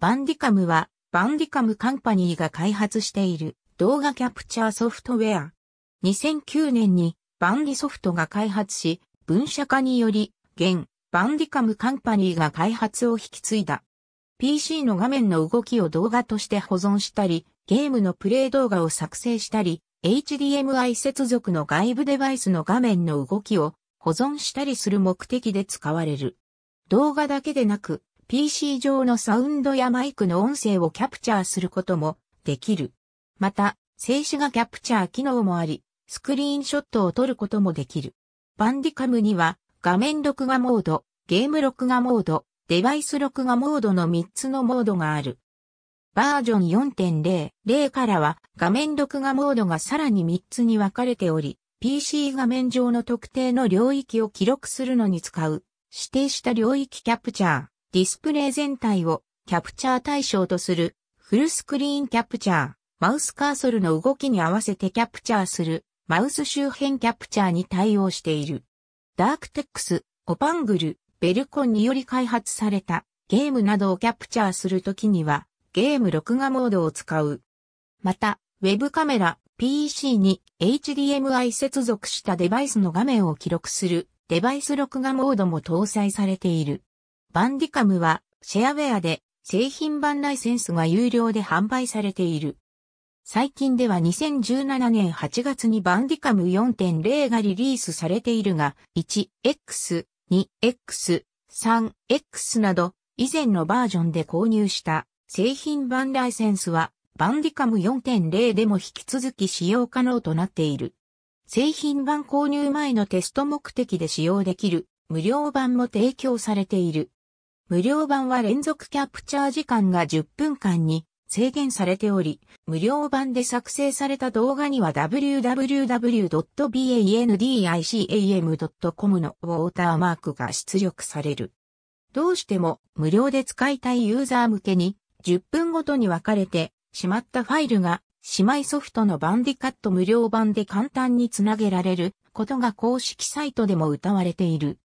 バンディカムは、バンディカムカンパニーが開発している動画キャプチャーソフトウェア。2009年にバンディソフトが開発し、分社化により、現、バンディカムカンパニーが開発を引き継いだ。PC の画面の動きを動画として保存したり、ゲームのプレイ動画を作成したり、HDMI 接続の外部デバイスの画面の動きを保存したりする目的で使われる。動画だけでなく、PC 上のサウンドやマイクの音声をキャプチャーすることもできる。また、静止画キャプチャー機能もあり、スクリーンショットを撮ることもできる。バンディカムには画面録画モード、ゲーム録画モード、デバイス録画モードの3つのモードがある。バージョン4.0、0からは画面録画モードがさらに3つに分かれており、PC 画面上の特定の領域を記録するのに使う、指定した領域キャプチャー。ディスプレイ全体をキャプチャー対象とするフルスクリーンキャプチャー、マウスカーソルの動きに合わせてキャプチャーするマウス周辺キャプチャーに対応している。ダークテックス、オパングル、ベルコンにより開発されたゲームなどをキャプチャーするときにはゲーム録画モードを使う。また、ウェブカメラ、PC に HDMI 接続したデバイスの画面を記録するデバイス録画モードも搭載されている。バンディカムはシェアウェアで製品版ライセンスが有料で販売されている。最近では2017年8月にバンディカム4.0がリリースされているが、1X、2X、3X など以前のバージョンで購入した製品版ライセンスはバンディカム4.0でも引き続き使用可能となっている。製品版購入前のテスト目的で使用できる無料版も提供されている。無料版は連続キャプチャー時間が10分間に制限されており、無料版で作成された動画には www.bandicam.com のウォーターマークが出力される。どうしても無料で使いたいユーザー向けに10分ごとに分かれてしまったファイルが姉妹ソフトのバンディカット無料版で簡単につなげられることが公式サイトでも歌われている。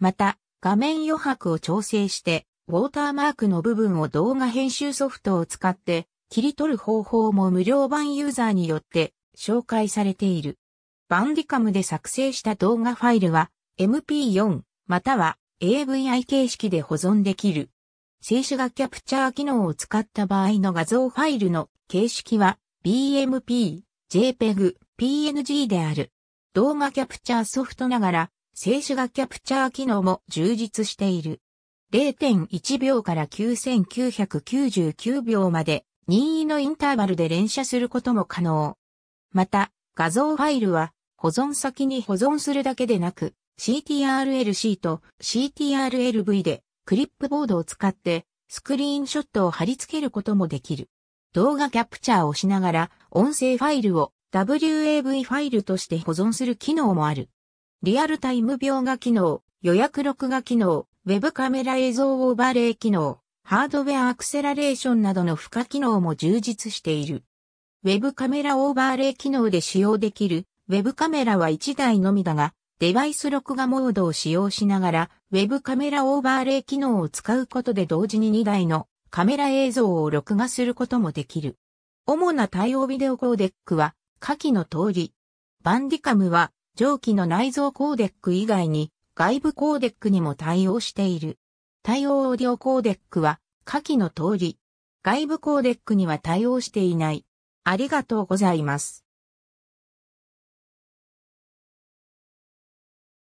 また、画面余白を調整して、ウォーターマークの部分を動画編集ソフトを使って切り取る方法も無料版ユーザーによって紹介されている。バンディカムで作成した動画ファイルは MP4 または AVI 形式で保存できる。静止画キャプチャー機能を使った場合の画像ファイルの形式は BMP、JPEG、PNG である。動画キャプチャーソフトながら静止画キャプチャー機能も充実している。0.1秒から9999秒まで任意のインターバルで連写することも可能。また、画像ファイルは保存先に保存するだけでなく、CTRLC と CTRLV でクリップボードを使ってスクリーンショットを貼り付けることもできる。動画キャプチャーをしながら音声ファイルを WAV ファイルとして保存する機能もある。リアルタイム描画機能、予約録画機能、ウェブカメラ映像オーバーレイ機能、ハードウェアアクセラレーションなどの付加機能も充実している。ウェブカメラオーバーレイ機能で使用できる、ウェブカメラは1台のみだが、デバイス録画モードを使用しながら、ウェブカメラオーバーレイ機能を使うことで同時に2台のカメラ映像を録画することもできる。主な対応ビデオコーデックは、下記の通り。バンディカムは上記の内蔵コーデック以外に外部コーデックにも対応している。対応オーディオコーデックは下記の通り、外部コーデックには対応していない。ありがとうございます。